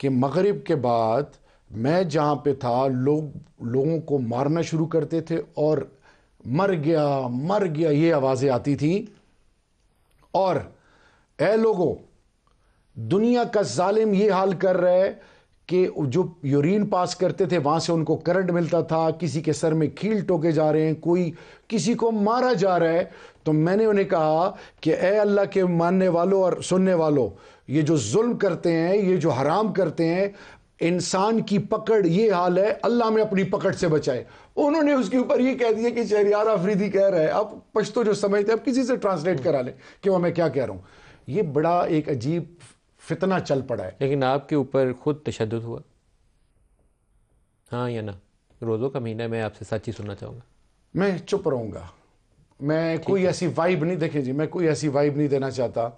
कि मगरिब के बाद मैं जहाँ पे था लोग लोगों को मारना शुरू करते थे और मर गया मर गया ये आवाज़ें आती थी और ए लोगों दुनिया का जालिम ये हाल कर रहा है कि जो यूरिन पास करते थे वहाँ से उनको करंट मिलता था किसी के सर में खील टोके जा रहे हैं कोई किसी को मारा जा रहा है तो मैंने उन्हें कहा कि ए अल्लाह के मानने वालों और सुनने वालों ये जो जुल्म करते हैं ये जो हराम करते हैं इंसान की पकड़ ये हाल है अल्लाह में अपनी पकड़ से बचाए उन्होंने उसके ऊपर ये कह दिया कि शहरियार आफरीदी कह रहा है अब पश्तो जो समझते अब किसी से ट्रांसलेट करा लें कि वह मैं क्या कह रहा हूँ ये बड़ा एक अजीब फितना चल पड़ा है लेकिन आपके ऊपर खुद तशद हुआ हाँ या ना रोज़ों का महीना मैं आपसे सच ही सुनना चाहूंगा मैं चुप रहूंगा मैं कोई ऐसी वाइब नहीं देखें जी मैं कोई ऐसी वाइब नहीं देना चाहता